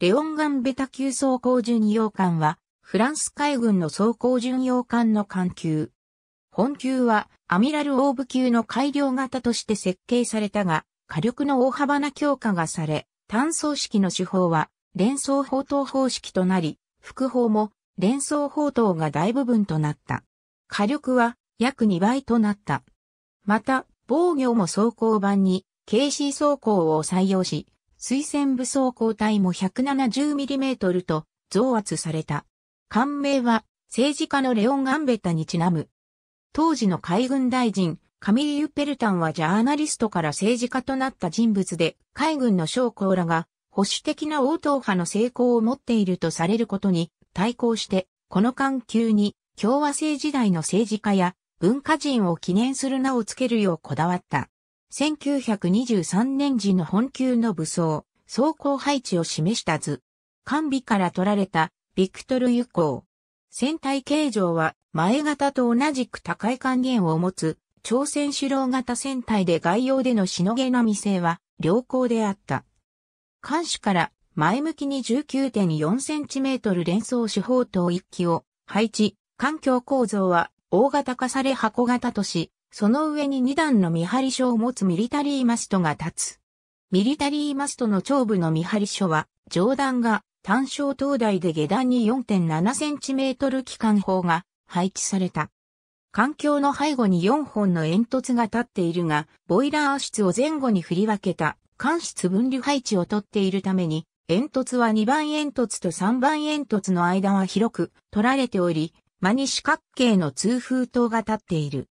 レオンガンベタ級装甲巡洋艦は、フランス海軍の装甲巡洋艦の艦級。本級は、アミラルオーブ級の改良型として設計されたが、火力の大幅な強化がされ、単装式の手法は、連装砲塔方式となり、副砲も連装砲塔が大部分となった。火力は約2倍となった。また、防御も装甲版に、KC 装甲を採用し、推薦武装交代も 170mm と増圧された。艦名は政治家のレオン・アンベタにちなむ。当時の海軍大臣、カミリユ・ペルタンはジャーナリストから政治家となった人物で、海軍の将校らが保守的な応答派の成功を持っているとされることに対抗して、この環球に共和制時代の政治家や文化人を記念する名を付けるようこだわった。1923年時の本級の武装、走行配置を示した図。完備から取られたビクトル輸行。船体形状は前型と同じく高い還元を持つ朝鮮主郎型船体で外洋でのしのげ未成は良好であった。艦首から前向きに1 9 4トル連装手法等一機を配置、環境構造は大型化され箱型とし、その上に2段の見張り所を持つミリタリーマストが立つ。ミリタリーマストの頂部の見張り所は、上段が単焦灯台で下段に4 7トル機関砲が配置された。環境の背後に4本の煙突が立っているが、ボイラー室を前後に振り分けた、間室分離配置をとっているために、煙突は2番煙突と3番煙突の間は広く取られており、間に四角形の通風塔が立っている。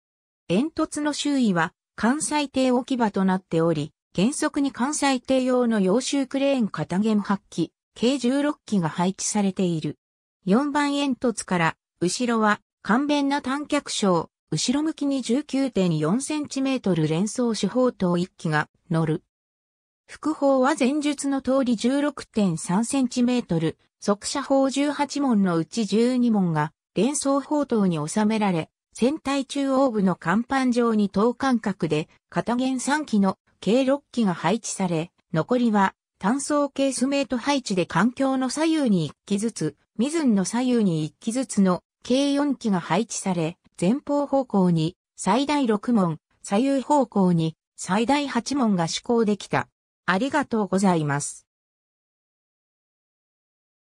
煙突の周囲は関西艇置き場となっており、原則に関西艇用の洋州クレーン片弦8機、計16機が配置されている。4番煙突から、後ろは、簡便な単脚床、後ろ向きに 19.4cm 連装手法等1機が乗る。副砲は前述の通り 16.3cm、側射砲18門のうち12門が連装砲塔に収められ、船体中央部の甲板上に等間隔で片弦3機の計6機が配置され、残りは単装ケースメイト配置で環境の左右に1機ずつ、ミズンの左右に1機ずつの計4機が配置され、前方方向に最大6問、左右方向に最大8問が施行できた。ありがとうございます。